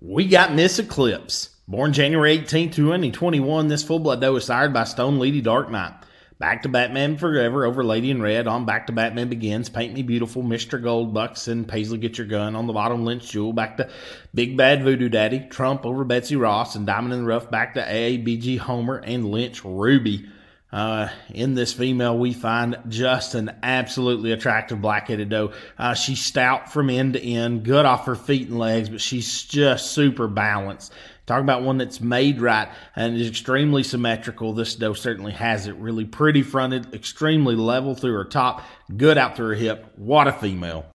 We got Miss Eclipse. Born January 18, 2021, this full blood doe is sired by Stone Lady Dark Knight. Back to Batman Forever over Lady in Red. On Back to Batman Begins. Paint Me Beautiful. Mr. Gold. And Paisley Get Your Gun. On the bottom, Lynch Jewel. Back to Big Bad Voodoo Daddy. Trump over Betsy Ross. And Diamond in the Rough. Back to AABG Homer and Lynch Ruby. Uh, in this female, we find just an absolutely attractive black-headed doe. Uh, she's stout from end to end, good off her feet and legs, but she's just super balanced. Talk about one that's made right and is extremely symmetrical. This doe certainly has it. Really pretty fronted, extremely level through her top, good out through her hip. What a female.